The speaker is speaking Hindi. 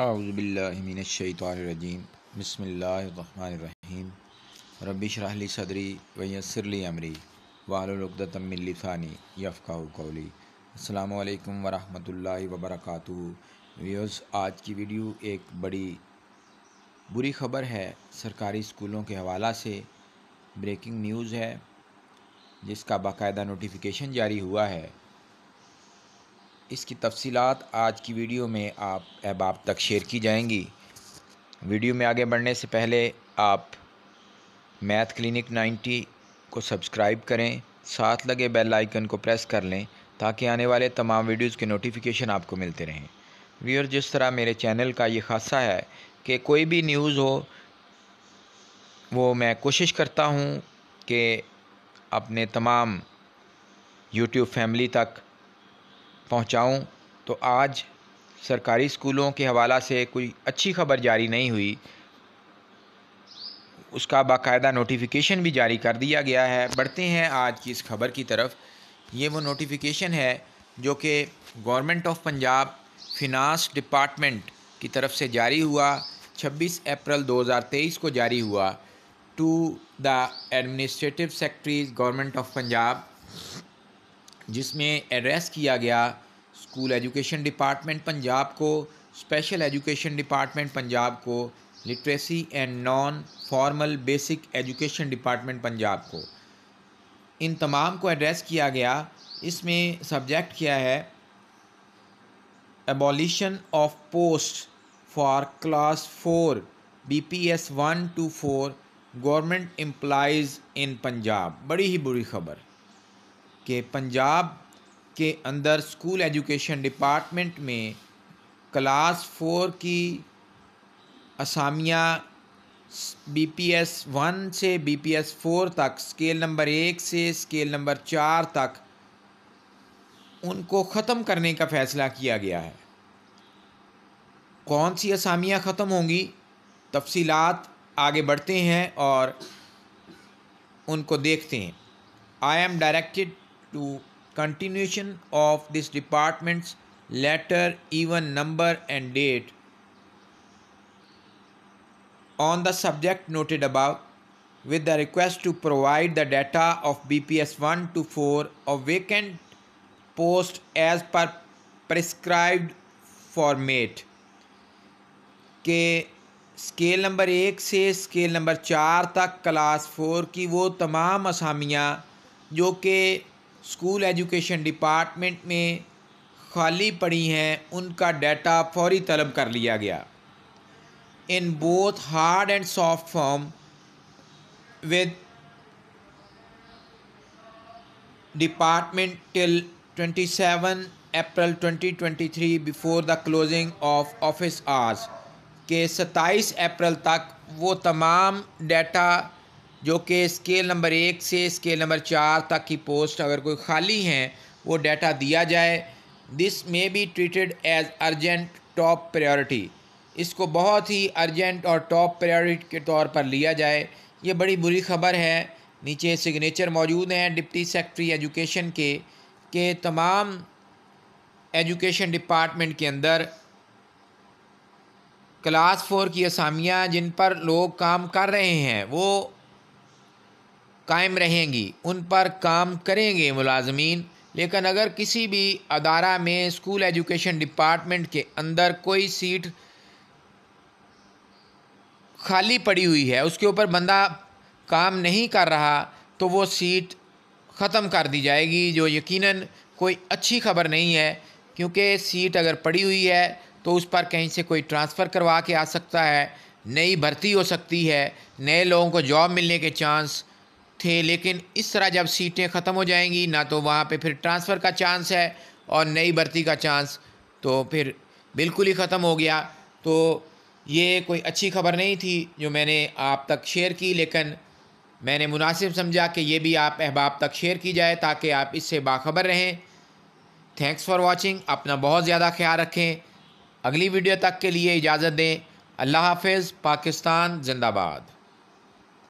आउज़बिल्लिमिनशैतरजीम बसमीम रबी शराली सदरी वैसरली अमरी वालतमिलसानी यफ़ा कौली अल्लाम वरहमल वबरक व्यूज़ आज की वीडियो एक बड़ी बुरी खबर है सरकारी स्कूलों के हवाला से ब्रेकिंग न्यूज़ है जिसका बाकायदा नोटिफिकेशन जारी हुआ है इसकी तफसी आज की वीडियो में आप अहबाब तक शेयर की जाएंगी वीडियो में आगे बढ़ने से पहले आप मैथ क्लिनिक 90 को सब्सक्राइब करें साथ लगे बेल आइकन को प्रेस कर लें ताकि आने वाले तमाम वीडियोस के नोटिफिकेशन आपको मिलते रहें व्यूअर जिस तरह मेरे चैनल का ये खासा है कि कोई भी न्यूज़ हो वो मैं कोशिश करता हूँ कि अपने तमाम यूट्यूब फैमिली तक पहुँचाऊँ तो आज सरकारी स्कूलों के हवाला से कोई अच्छी खबर जारी नहीं हुई उसका बाकायदा नोटिफिकेशन भी जारी कर दिया गया है बढ़ते हैं आज की इस खबर की तरफ ये वो नोटिफिकेशन है जो कि government of Punjab finance department की तरफ से जारी हुआ 26 अप्रैल 2023 को जारी हुआ to the administrative secretaries government of Punjab जिसमें एड्रेस किया गया स्कूल एजुकेशन डिपार्टमेंट पंजाब को स्पेशल एजुकेशन डिपार्टमेंट पंजाब को literacy and non formal basic education department Punjab को इन तमाम को एड्रेस किया गया इसमें सब्जेक्ट क्या है abolition of post for class four B P S one two four government employees in Punjab बड़ी ही बुरी खबर कि पंजाब के अंदर स्कूल एजुकेशन डिपार्टमेंट में क्लास फोर की असामियाँ बी पी एस वन से बी पी एस फोर तक स्केल नंबर एक से स्केल नंबर चार तक उनको ख़त्म करने का फ़ैसला किया गया है कौन सी असामियाँ ख़त्म होंगी तफसीलात आगे बढ़ते हैं और उनको देखते हैं I am directed to continuation of this department's letter, even number and date. On the subject noted above, with the request to provide the data of BPS 1 to 4 of vacant post as per prescribed format के स्केल नंबर एक से स्केल नंबर चार तक क्लास फोर की वो तमाम असामियाँ जो कि स्कूल एजुकेशन डिपार्टमेंट में खाली पड़ी हैं उनका डाटा फौरी तलब कर लिया गया in both hard and soft form with department till 27 April 2023 before the closing of office hours के 27 अप्रैल तक वो तमाम डाटा जो कि स्केल नंबर एक से स्केल नंबर चार तक की पोस्ट अगर कोई खाली हैं वो डाटा दिया जाए this may be treated as urgent top priority इसको बहुत ही अर्जेंट और टॉप प्रायोरिटी के तौर पर लिया जाए ये बड़ी बुरी खबर है नीचे सिग्नेचर मौजूद हैं डिप्टी सेक्रेटरी एजुकेशन के के तमाम एजुकेशन डिपार्टमेंट के अंदर क्लास फोर की असामियाँ जिन पर लोग काम कर रहे हैं वो कायम रहेंगी उन पर काम करेंगे मुलाजमीन लेकिन अगर किसी भी अदारा में स्कूल एजुकेशन डिपार्टमेंट के अंदर कोई सीट खाली पड़ी हुई है उसके ऊपर बंदा काम नहीं कर रहा तो वो सीट ख़त्म कर दी जाएगी जो यकीनन कोई अच्छी खबर नहीं है क्योंकि सीट अगर पड़ी हुई है तो उस पर कहीं से कोई ट्रांसफ़र करवा के आ सकता है नई भर्ती हो सकती है नए लोगों को जॉब मिलने के चांस थे लेकिन इस तरह जब सीटें ख़त्म हो जाएंगी ना तो वहाँ पे फिर ट्रांसफ़र का चांस है और नई भर्ती का चांस तो फिर बिल्कुल ही ख़त्म हो गया तो ये कोई अच्छी खबर नहीं थी जो मैंने आप तक शेयर की लेकिन मैंने मुनासिब समझा कि ये भी आप अहबाब तक शेयर की जाए ताकि आप इससे बाखबर रहें थैंक्स फॉर वॉचिंग अपना बहुत ज़्यादा ख्याल रखें अगली वीडियो तक के लिए इजाज़त दें अल्लाह हाफ़ पाकिस्तान जिंदाबाद